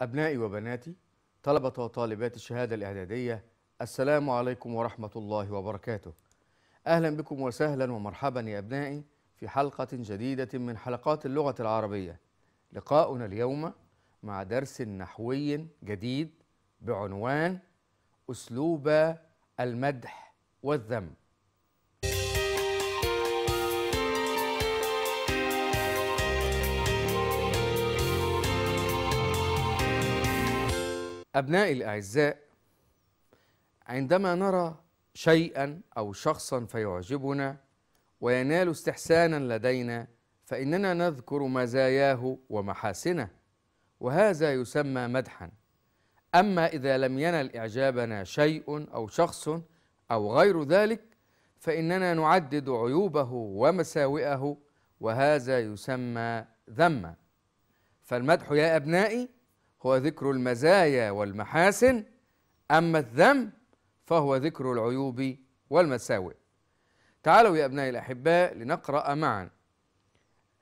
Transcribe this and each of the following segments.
أبنائي وبناتي طلبة وطالبات الشهادة الإعدادية السلام عليكم ورحمة الله وبركاته أهلا بكم وسهلا ومرحبا يا أبنائي في حلقة جديدة من حلقات اللغة العربية لقاؤنا اليوم مع درس نحوي جديد بعنوان أسلوب المدح والذم أبنائي الأعزاء عندما نرى شيئا أو شخصا فيعجبنا وينال استحسانا لدينا فإننا نذكر مزاياه ومحاسنه وهذا يسمى مدحا أما إذا لم ينل إعجابنا شيء أو شخص أو غير ذلك فإننا نعدد عيوبه ومساوئه وهذا يسمى ذما فالمدح يا أبنائي هو ذكر المزايا والمحاسن أما الذنب فهو ذكر العيوب والمساوئ تعالوا يا أبنائي الأحباء لنقرأ معا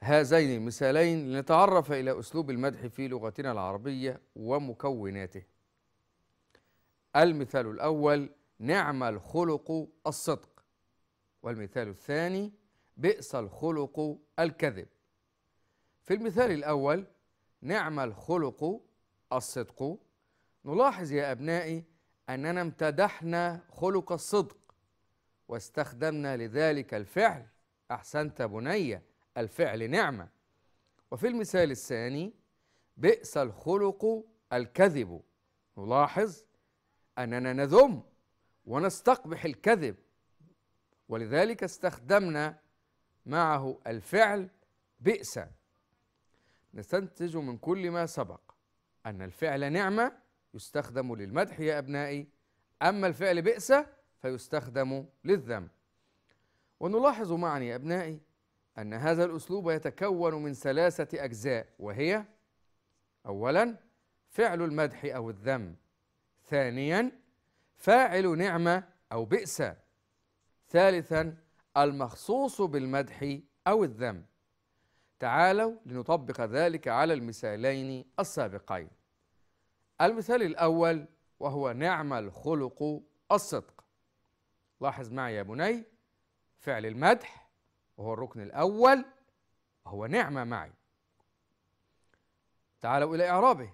هذين المثالين لنتعرف إلى أسلوب المدح في لغتنا العربية ومكوناته المثال الأول نعم الخلق الصدق والمثال الثاني بئس الخلق الكذب في المثال الأول نعم الخلق الصدق نلاحظ يا أبنائي أننا امتدحنا خلق الصدق واستخدمنا لذلك الفعل أحسنت بني الفعل نعمة وفي المثال الثاني بئس الخلق الكذب نلاحظ أننا نذم ونستقبح الكذب ولذلك استخدمنا معه الفعل بئس نستنتج من كل ما سبق أن الفعل نعمة يستخدم للمدح يا أبنائي أما الفعل بئس فيستخدم للذم ونلاحظ معا يا أبنائي أن هذا الأسلوب يتكون من ثلاثة أجزاء وهي أولا فعل المدح أو الذم ثانيا فاعل نعمة أو بئس ثالثا المخصوص بالمدح أو الذم تعالوا لنطبق ذلك على المثالين السابقين المثال الأول وهو نعم الخلق الصدق لاحظ معي يا بني فعل المدح وهو الركن الأول هو نعمة معي تعالوا إلى إعرابه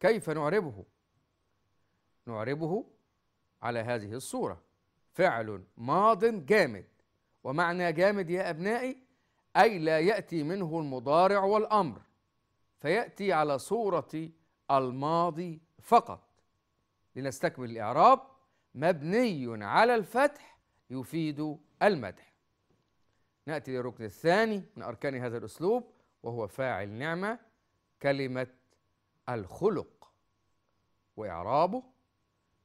كيف نعربه نعربه على هذه الصورة فعل ماض جامد ومعنى جامد يا أبنائي أي لا يأتي منه المضارع والأمر فيأتي على صورة الماضي فقط لنستكمل الإعراب مبني على الفتح يفيد المدح نأتي للركن الثاني من أركان هذا الأسلوب وهو فاعل نعمة كلمة الخلق وإعرابه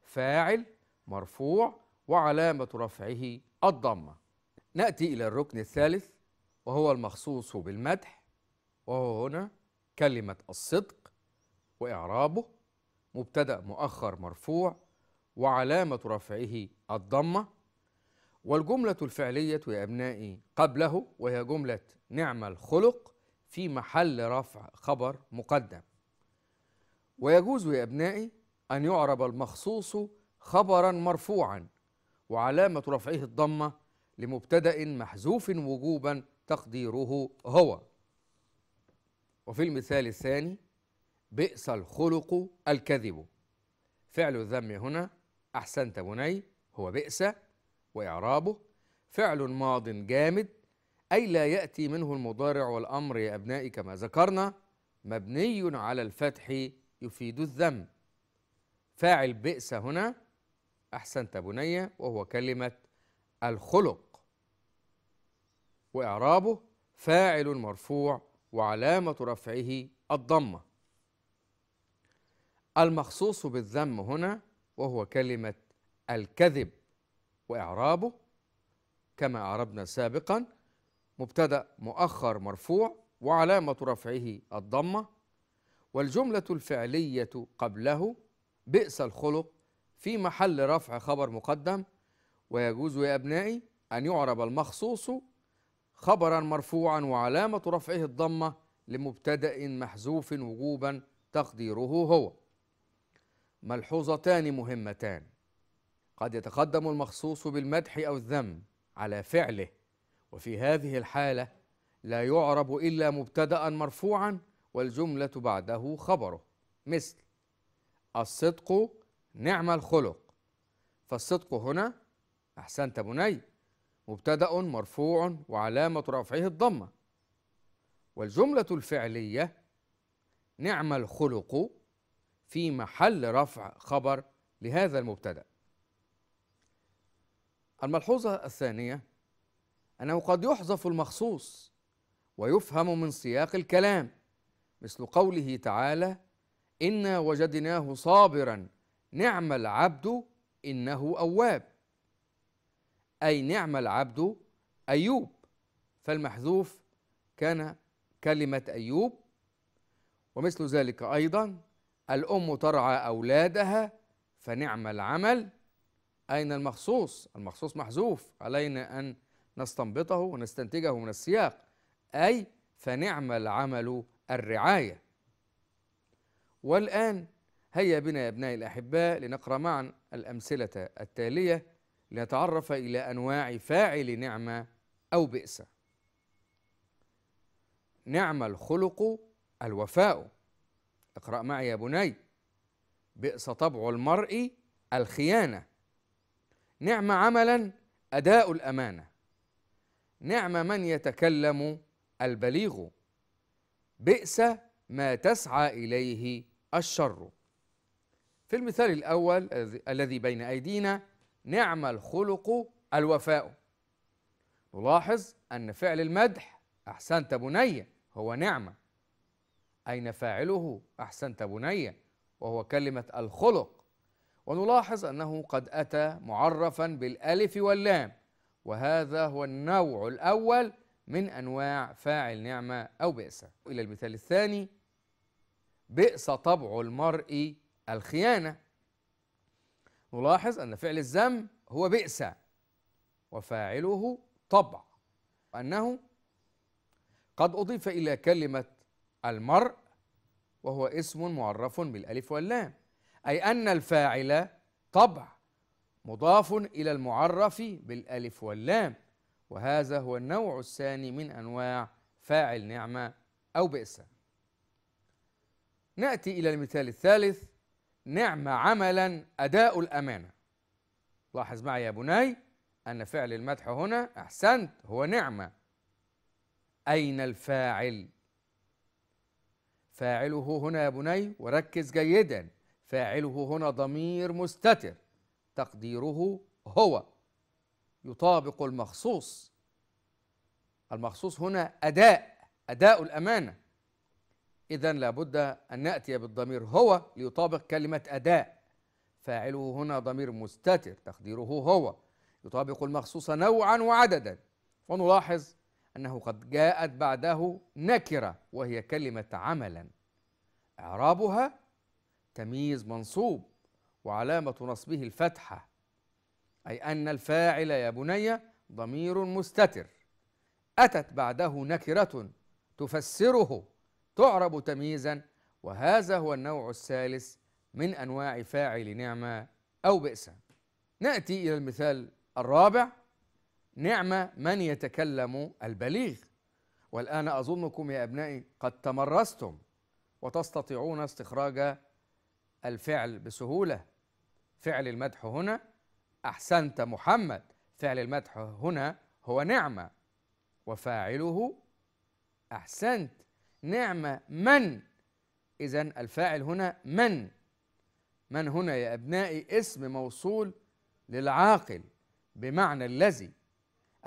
فاعل مرفوع وعلامة رفعه الضمة نأتي إلى الركن الثالث وهو المخصوص بالمدح وهو هنا كلمة الصدق وإعرابه مبتدأ مؤخر مرفوع وعلامة رفعه الضمة والجملة الفعلية يا أبنائي قبله وهي جملة نعم الخلق في محل رفع خبر مقدم ويجوز يا أبنائي أن يعرب المخصوص خبرا مرفوعا وعلامة رفعه الضمة لمبتدأ محذوف وجوبا تقديره هو وفي المثال الثاني بئس الخلق الكذب فعل الذم هنا أحسنت بني هو بئس وإعرابه فعل ماض جامد أي لا يأتي منه المضارع والأمر يا أبنائي كما ذكرنا مبني على الفتح يفيد الذم فاعل بئس هنا أحسنت بني وهو كلمة الخلق وإعرابه فاعل مرفوع وعلامة رفعه الضمة المخصوص بالذم هنا وهو كلمة الكذب وإعرابه كما أعربنا سابقا مبتدأ مؤخر مرفوع وعلامة رفعه الضمة والجملة الفعلية قبله بئس الخلق في محل رفع خبر مقدم ويجوز يا أبنائي أن يعرب المخصوص خبرا مرفوعا وعلامة رفعه الضمة لمبتدأ محذوف وجوبا تقديره هو ملحوظتان مهمتان قد يتقدم المخصوص بالمدح أو الذم على فعله وفي هذه الحالة لا يعرب إلا مبتدأ مرفوعا والجملة بعده خبره مثل الصدق نعم الخلق فالصدق هنا أحسنت بني مبتدأ مرفوع وعلامة رفعه الضمة والجملة الفعلية نعم الخلق في محل رفع خبر لهذا المبتدأ الملحوظة الثانية أنه قد يحذف المخصوص ويفهم من سياق الكلام مثل قوله تعالى إنا وجدناه صابرا نعم العبد إنه أواب أي نعم العبد أيوب فالمحذوف كان كلمة أيوب ومثل ذلك أيضا الأم ترعى أولادها فنعم العمل أين المخصوص؟ المخصوص محذوف علينا أن نستنبطه ونستنتجه من السياق أي فنعم العمل الرعاية والآن هيا بنا يا أبنائي الأحباء لنقرأ معا الأمثلة التالية ليتعرف إلى أنواع فاعل نعمة أو بئس نعم الخلق الوفاء اقرأ معي يا بني بئس طبع المرء الخيانة نعم عملا أداء الأمانة نعم من يتكلم البليغ بئس ما تسعى إليه الشر في المثال الأول الذي بين أيدينا نعم الخلق الوفاء نلاحظ أن فعل المدح أحسنت بني هو نعمة أين فاعله أحسنت بني وهو كلمة الخلق ونلاحظ أنه قد أتى معرفا بالألف واللام وهذا هو النوع الأول من أنواع فاعل نعمة أو بئس إلى المثال الثاني بئس طبع المرء الخيانة نلاحظ أن فعل الزم هو بئس وفاعله طبع وأنه قد أضيف إلى كلمة المرء وهو اسم معرف بالألف واللام أي أن الفاعل طبع مضاف إلى المعرف بالألف واللام وهذا هو النوع الثاني من أنواع فاعل نعمة أو بئس نأتي إلى المثال الثالث نعم عملا أداء الأمانة لاحظ معي يا بني أن فعل المدح هنا أحسنت هو نعمة أين الفاعل؟ فاعله هنا يا بني وركز جيدا فاعله هنا ضمير مستتر تقديره هو يطابق المخصوص المخصوص هنا أداء أداء الأمانة إذا لابد أن نأتي بالضمير هو ليطابق كلمة أداء فاعله هنا ضمير مستتر تقديره هو يطابق المخصوص نوعا وعددا ونلاحظ أنه قد جاءت بعده نكرة وهي كلمة عملا إعرابها تمييز منصوب وعلامة نصبه الفتحة أي أن الفاعل يا بني ضمير مستتر أتت بعده نكرة تفسره تعرب تمييزا وهذا هو النوع الثالث من أنواع فاعل نعمة أو بئس نأتي إلى المثال الرابع نعمة من يتكلم البليغ والآن أظنكم يا أبنائي قد تمرستم وتستطيعون استخراج الفعل بسهولة فعل المدح هنا أحسنت محمد فعل المدح هنا هو نعمة وفاعله أحسنت نعم من إذا الفاعل هنا من من هنا يا أبنائي اسم موصول للعاقل بمعنى الذي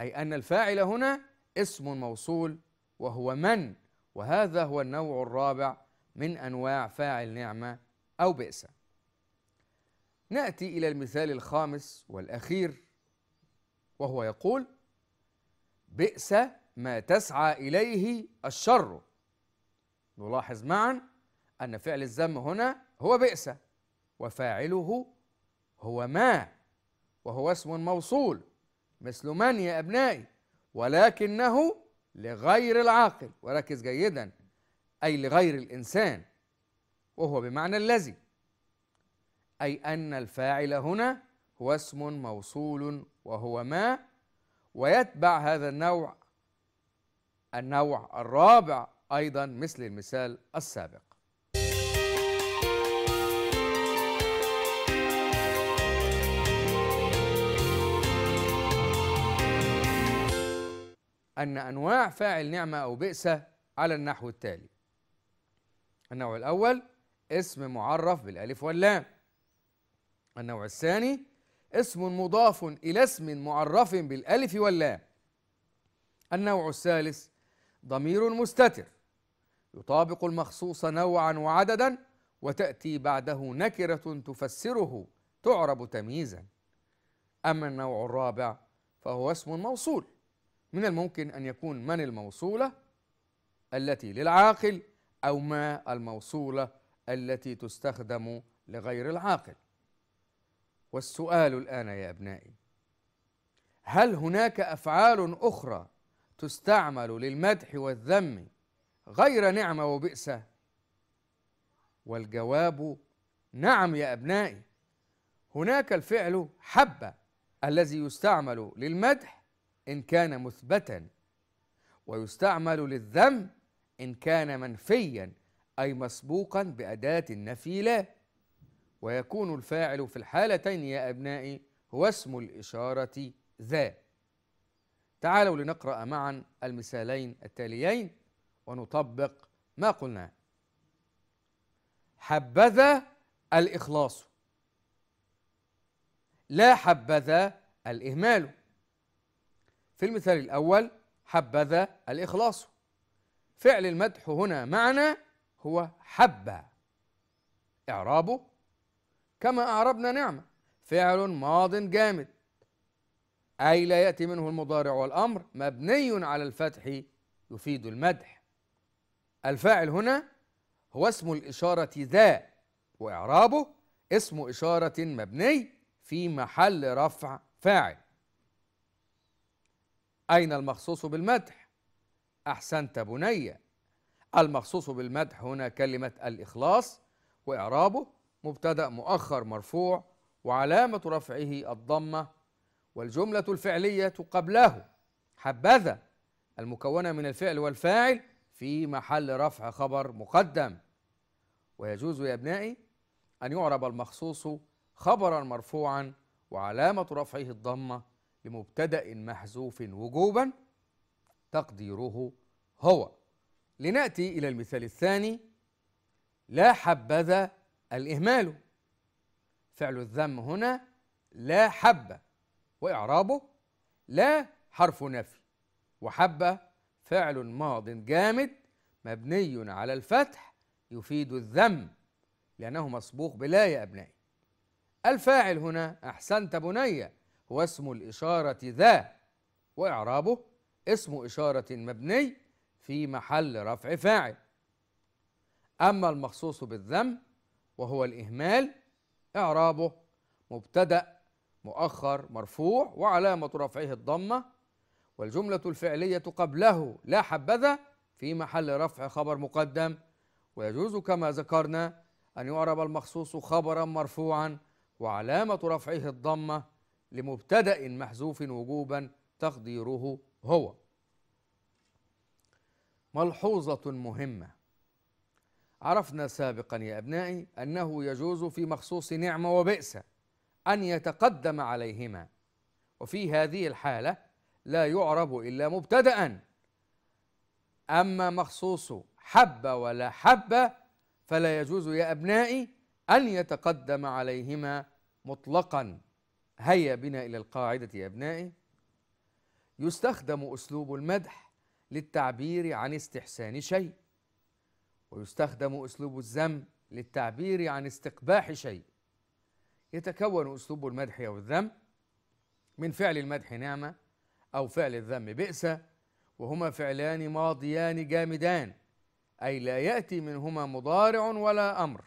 أي أن الفاعل هنا اسم موصول وهو من وهذا هو النوع الرابع من أنواع فاعل نعمة أو بئس نأتي إلى المثال الخامس والأخير وهو يقول بئس ما تسعى إليه الشر نلاحظ معا أن فعل الذم هنا هو بئس وفاعله هو ما وهو اسم موصول مثل من يا أبنائي ولكنه لغير العاقل وركز جيدا أي لغير الإنسان وهو بمعنى الذي أي أن الفاعل هنا هو اسم موصول وهو ما ويتبع هذا النوع النوع الرابع أيضا مثل المثال السابق أن أنواع فاعل نعمة أو بئسة على النحو التالي النوع الأول اسم معرف بالألف واللام النوع الثاني اسم مضاف إلى اسم معرف بالألف واللام النوع الثالث ضمير مستتر يطابق المخصوص نوعا وعددا وتأتي بعده نكرة تفسره تعرب تمييزا أما النوع الرابع فهو اسم موصول من الممكن أن يكون من الموصولة التي للعاقل أو ما الموصولة التي تستخدم لغير العاقل والسؤال الآن يا أبنائي هل هناك أفعال أخرى تستعمل للمدح والذم غير نعمة وبئس والجواب نعم يا أبنائي هناك الفعل حبة الذي يستعمل للمدح إن كان مثبتا ويستعمل للذم إن كان منفيا أي مسبوقا بأداة النفي لا ويكون الفاعل في الحالتين يا أبنائي هو اسم الإشارة ذا تعالوا لنقرأ معا المثالين التاليين ونطبق ما قلناه حبذا الإخلاص لا حبذا الإهمال في المثال الأول حبذا الإخلاص فعل المدح هنا معنى هو حب إعرابه كما أعربنا نعمة فعل ماض جامد أي لا يأتي منه المضارع والأمر مبني على الفتح يفيد المدح الفاعل هنا هو اسم الإشارة ذا وإعرابه اسم إشارة مبني في محل رفع فاعل أين المخصوص بالمدح؟ أحسنت بني المخصوص بالمدح هنا كلمة الإخلاص وإعرابه مبتدأ مؤخر مرفوع وعلامة رفعه الضمة والجملة الفعلية قبله حبذا المكونة من الفعل والفاعل في محل رفع خبر مقدم ويجوز يا أبنائي أن يعرب المخصوص خبرا مرفوعا وعلامة رفعه الضمة لمبتدأ محذوف وجوبا تقديره هو لنأتي إلى المثال الثاني لا حبذا الإهمال فعل الذم هنا لا حبة وإعرابه لا حرف نفي وحبة فعل ماض جامد مبني على الفتح يفيد الذم لأنه مصبوغ بلا يا أبنائي الفاعل هنا أحسنت بني هو اسم الإشارة ذا وإعرابه اسم إشارة مبني في محل رفع فاعل أما المخصوص بالذم وهو الإهمال إعرابه مبتدأ مؤخر مرفوع وعلامة رفعه الضمة والجملة الفعلية قبله لا حبذا في محل رفع خبر مقدم ويجوز كما ذكرنا أن يعرب المخصوص خبرا مرفوعا وعلامة رفعه الضمة لمبتدأ محذوف وجوبا تقديره هو ملحوظة مهمة عرفنا سابقا يا أبنائي أنه يجوز في مخصوص نعمة وبئس أن يتقدم عليهما وفي هذه الحالة لا يعرب إلا مبتدأ أما مخصوص حب ولا حب فلا يجوز يا أبنائي أن يتقدم عليهما مطلقا هيا بنا إلى القاعدة يا أبنائي يستخدم أسلوب المدح للتعبير عن استحسان شيء ويستخدم أسلوب الذم للتعبير عن استقباح شيء يتكون أسلوب المدح أو الذم من فعل المدح نعمة أو فعل الذم بئس وهما فعلان ماضيان جامدان أي لا يأتي منهما مضارع ولا أمر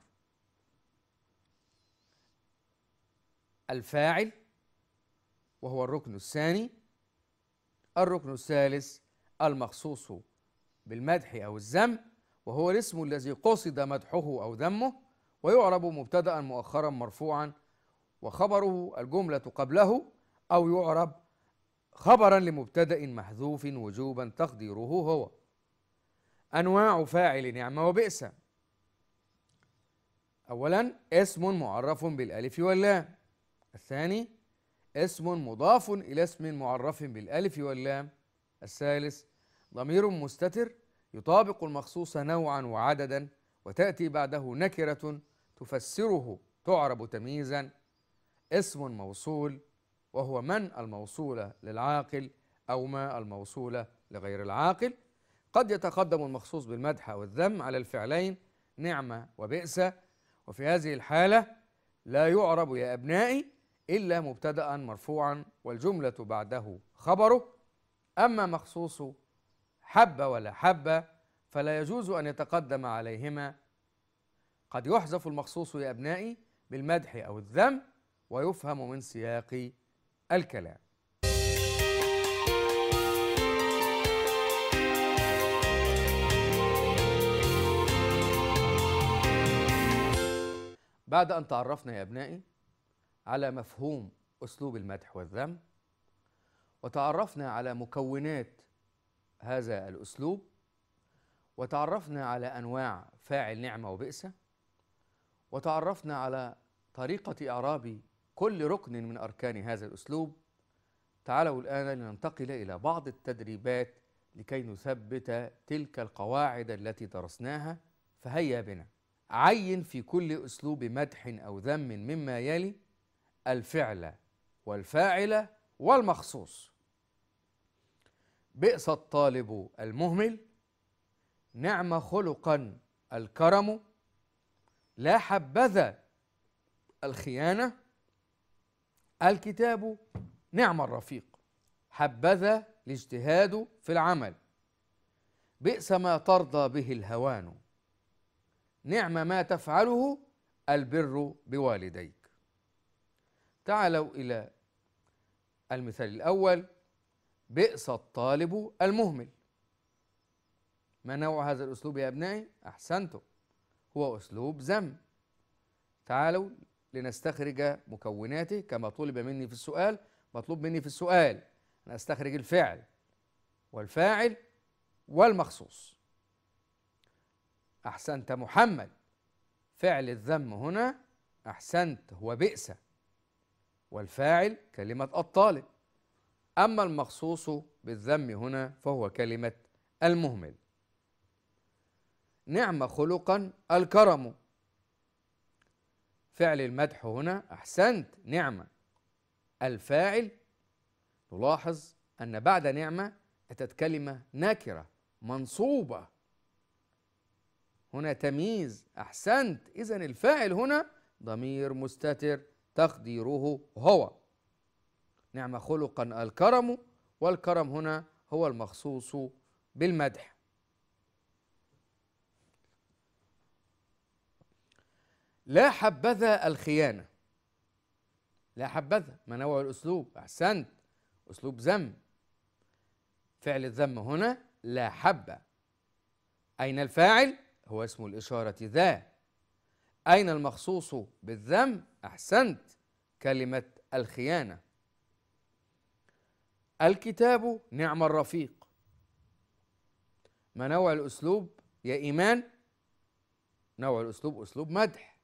الفاعل وهو الركن الثاني الركن الثالث المخصوص بالمدح أو الذم وهو الاسم الذي قصد مدحه أو ذمه ويعرب مبتدأ مؤخرا مرفوعا وخبره الجملة قبله أو يعرب خبرا لمبتدأ محذوف وجوبا تقديره هو أنواع فاعل نعمة وبئس أولا اسم معرف بالألف واللام الثاني اسم مضاف إلى اسم معرف بالألف واللام الثالث ضمير مستتر يطابق المخصوص نوعا وعددا وتأتي بعده نكرة تفسره تعرب تمييزا اسم موصول وهو من الموصولة للعاقل أو ما الموصولة لغير العاقل قد يتقدم المخصوص بالمدح والذم على الفعلين نعمة وبئس وفي هذه الحالة لا يعرب يا أبنائي إلا مبتدأ مرفوعا والجملة بعده خبره أما مخصوص حب ولا حبة فلا يجوز أن يتقدم عليهما قد يحذف المخصوص يا أبنائي بالمدح أو الذم ويفهم من سياق الكلام بعد أن تعرفنا يا أبنائي على مفهوم أسلوب المدح والذم وتعرفنا على مكونات هذا الأسلوب وتعرفنا على أنواع فاعل نعمة وبئسة وتعرفنا على طريقة إعرابي كل ركن من أركان هذا الأسلوب تعالوا الآن لننتقل إلى بعض التدريبات لكي نثبت تلك القواعد التي درسناها فهيا بنا عين في كل أسلوب مدح أو ذم مما يلي الفعل والفاعل والمخصوص بئس الطالب المهمل نعم خلقا الكرم لا حبذا الخيانة الكتاب نعم الرفيق حبذا الاجتهاد في العمل بئس ما ترضى به الهوان نعم ما تفعله البر بوالديك تعالوا الى المثال الاول بئس الطالب المهمل ما نوع هذا الاسلوب يا ابنائي احسنتم هو اسلوب ذم تعالوا لنستخرج مكوناته كما طلب مني في السؤال مطلوب مني في السؤال أن أستخرج الفعل والفاعل والمخصوص أحسنت محمد فعل الذم هنا أحسنت هو بئس والفاعل كلمة الطالب أما المخصوص بالذم هنا فهو كلمة المهمل نعم خلقا الكرم فعل المدح هنا أحسنت نعمة الفاعل نلاحظ أن بعد نعمة أتت كلمة نكرة منصوبة هنا تمييز أحسنت إذا الفاعل هنا ضمير مستتر تقديره هو نعم خلقا الكرم والكرم هنا هو المخصوص بالمدح لا حبذا الخيانة لا حبذا ما نوع الأسلوب أحسنت أسلوب ذم فعل الذم هنا لا حبة أين الفاعل؟ هو اسم الإشارة ذا أين المخصوص بالذم؟ أحسنت كلمة الخيانة الكتاب نعم الرفيق ما نوع الأسلوب يا إيمان؟ نوع الأسلوب أسلوب مدح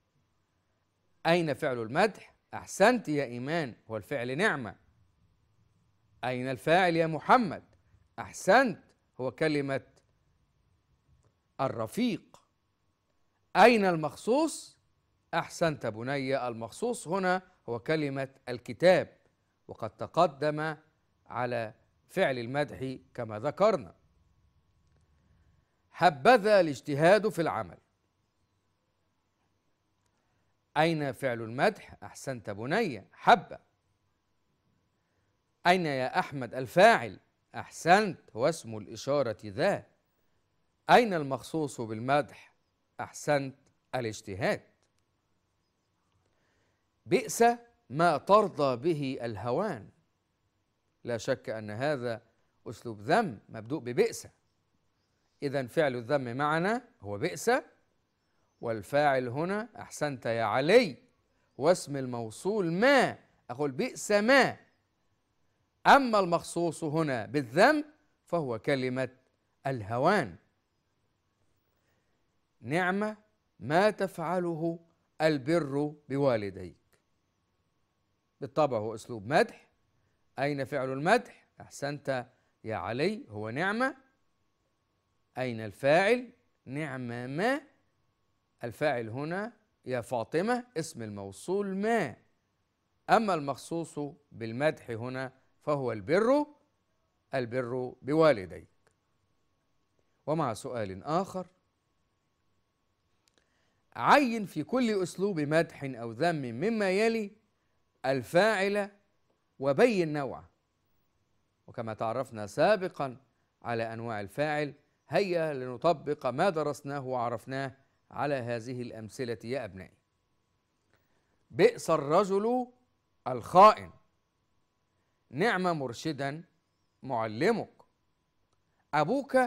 أين فعل المدح؟ أحسنت يا إيمان هو الفعل نعمة أين الفاعل يا محمد؟ أحسنت هو كلمة الرفيق أين المخصوص؟ أحسنت بني المخصوص هنا هو كلمة الكتاب وقد تقدم على فعل المدح كما ذكرنا حبذا الاجتهاد في العمل أين فعل المدح؟ أحسنت بني حبة أين يا أحمد الفاعل؟ أحسنت هو اسم الإشارة ذا أين المخصوص بالمدح؟ أحسنت الاجتهاد بئس ما ترضى به الهوان لا شك أن هذا أسلوب ذم مبدوء ببئس إذا فعل الذم معنا هو بئس والفاعل هنا أحسنت يا علي واسم الموصول ما أقول بئس ما أما المخصوص هنا بالذنب فهو كلمة الهوان نعمة ما تفعله البر بوالديك بالطبع هو أسلوب مدح أين فعل المدح؟ أحسنت يا علي هو نعمة أين الفاعل؟ نعمة ما الفاعل هنا يا فاطمة اسم الموصول ما أما المخصوص بالمدح هنا فهو البر البر بوالديك ومع سؤال آخر عين في كل أسلوب مدح أو ذم مما يلي الفاعل وبين نوعه وكما تعرفنا سابقا على أنواع الفاعل هيا لنطبق ما درسناه وعرفناه على هذه الأمثلة يا أبنائي بئس الرجل الخائن نعم مرشدا معلمك أبوك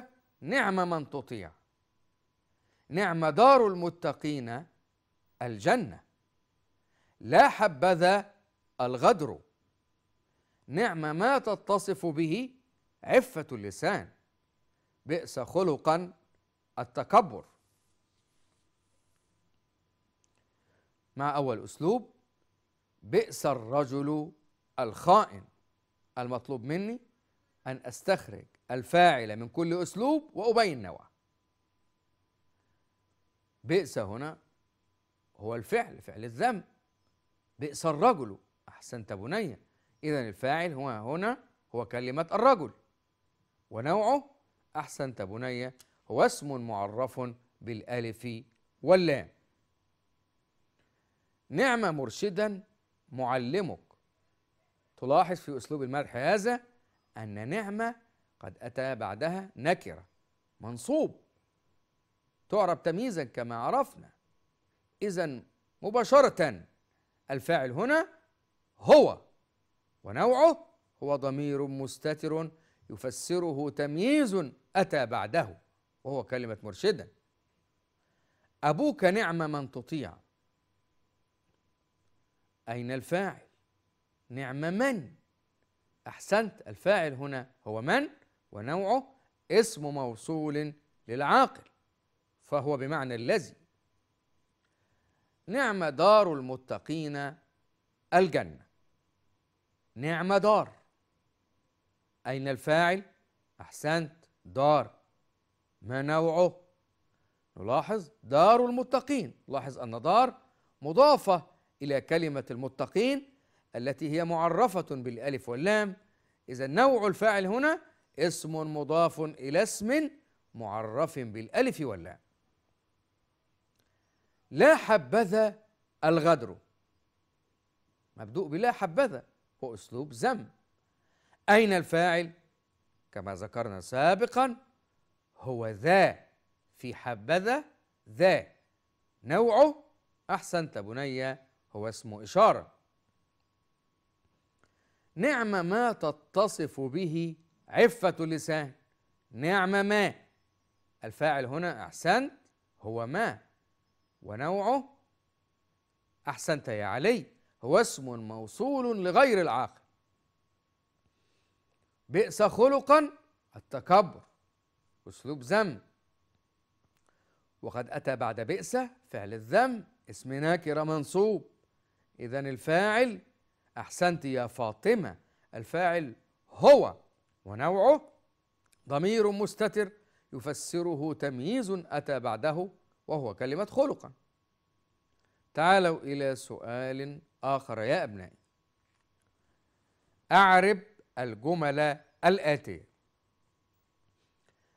نعم من تطيع نعم دار المتقين الجنة لا حبذا الغدر نعم ما تتصف به عفة اللسان بئس خلقا التكبر مع أول أسلوب بئس الرجل الخائن المطلوب مني أن أستخرج الفاعل من كل أسلوب وأبين نوعه بئس هنا هو الفعل فعل الذنب بئس الرجل أحسنت بني إذا الفاعل هو هنا هو كلمة الرجل ونوعه أحسنت بني هو اسم معرف بالألف واللام نعم مرشدا معلمك تلاحظ في أسلوب المدح هذا أن نعمة قد أتى بعدها نكرة منصوب تعرب تمييزا كما عرفنا إذا مباشرة الفاعل هنا هو ونوعه هو ضمير مستتر يفسره تمييز أتى بعده وهو كلمة مرشدا أبوك نعم من تطيع أين الفاعل؟ نعم من؟ أحسنت الفاعل هنا هو من ونوعه اسم موصول للعاقل فهو بمعنى الذي نعم دار المتقين الجنة نعم دار أين الفاعل؟ أحسنت دار ما نوعه؟ نلاحظ دار المتقين لاحظ أن دار مضافة إلى كلمة المتقين التي هي معرفة بالألف واللام إذا نوع الفاعل هنا اسم مضاف إلى اسم معرف بالألف واللام لا حبذا الغدر مبدوء بلا حبذا هو أسلوب ذم أين الفاعل؟ كما ذكرنا سابقا هو ذا في حبذا ذا نوعه أحسنت بني هو اسمه إشارة نعم ما تتصف به عفة اللسان نعم ما الفاعل هنا أحسنت هو ما ونوعه أحسنت يا علي هو اسم موصول لغير العاقل بئس خلقا التكبر أسلوب ذم وقد أتى بعد بئس فعل الذم اسم نكرة منصوب إذا الفاعل أحسنت يا فاطمة الفاعل هو ونوعه ضمير مستتر يفسره تمييز أتى بعده وهو كلمة خلقا تعالوا إلى سؤال آخر يا أبنائي أعرب الجمل الآتية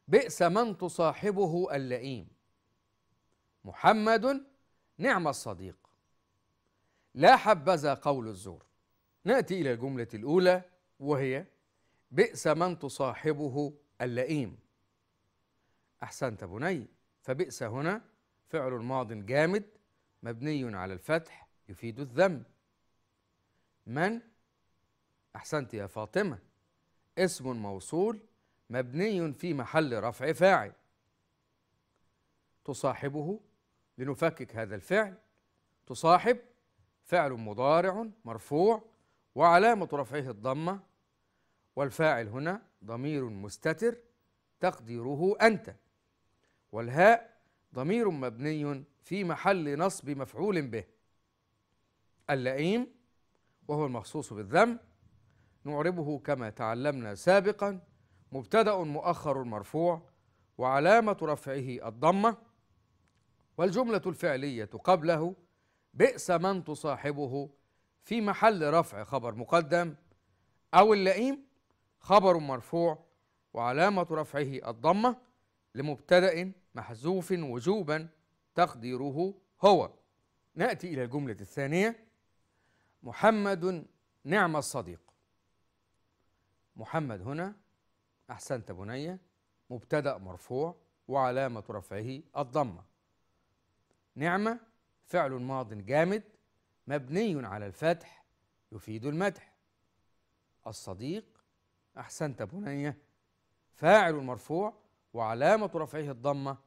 بئس من تصاحبه اللئيم محمد نعم الصديق لا حبذا قول الزور نأتي إلى الجملة الأولى وهي بئس من تصاحبه اللئيم أحسنت بني فبئس هنا فعل ماض جامد مبني على الفتح يفيد الذم من أحسنت يا فاطمة اسم موصول مبني في محل رفع فاعل تصاحبه لنفكك هذا الفعل تصاحب فعل مضارع مرفوع وعلامة رفعه الضمة والفاعل هنا ضمير مستتر تقديره أنت والهاء ضمير مبني في محل نصب مفعول به اللئيم وهو المخصوص بالذم نعربه كما تعلمنا سابقا مبتدأ مؤخر مرفوع وعلامة رفعه الضمة والجملة الفعلية قبله بئس من تصاحبه في محل رفع خبر مقدم أو اللئيم خبر مرفوع وعلامة رفعه الضمة لمبتدأ محذوف وجوبا تقديره هو نأتي إلى الجملة الثانية محمد نعم الصديق محمد هنا أحسنت بني مبتدأ مرفوع وعلامة رفعه الضمة نعمة فعل ماض جامد مبني على الفتح يفيد المدح الصديق أحسنت بنية فاعل مرفوع وعلامة رفعه الضمة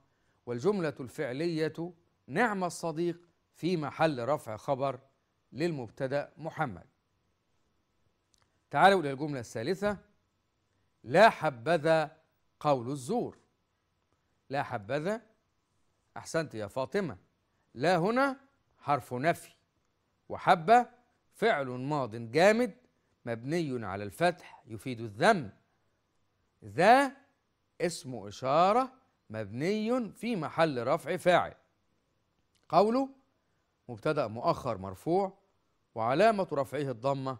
والجملة الفعلية نعم الصديق في محل رفع خبر للمبتدأ محمد تعالوا إلى الجملة الثالثة لا حبذا قول الزور لا حبذا أحسنت يا فاطمة لا هنا حرف نفي وحبة فعل ماض جامد مبني على الفتح يفيد الذم ذا اسم إشارة مبني في محل رفع فاعل قوله مبتدأ مؤخر مرفوع وعلامة رفعه الضمة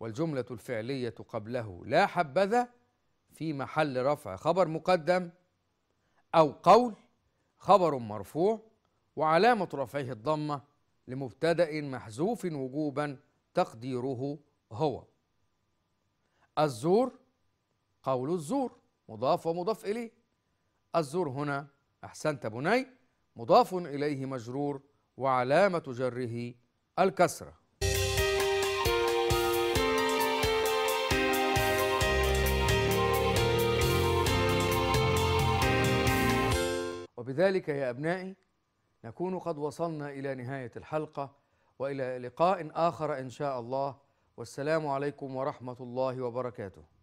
والجملة الفعلية قبله لا حبذا في محل رفع خبر مقدم أو قول خبر مرفوع وعلامة رفعه الضمة لمبتدأ محذوف وجوبا تقديره هو الزور قول الزور مضاف ومضاف إليه الزور هنا أحسنت بني مضاف إليه مجرور وعلامة جره الكسرة وبذلك يا أبنائي نكون قد وصلنا إلى نهاية الحلقة وإلى لقاء آخر إن شاء الله والسلام عليكم ورحمة الله وبركاته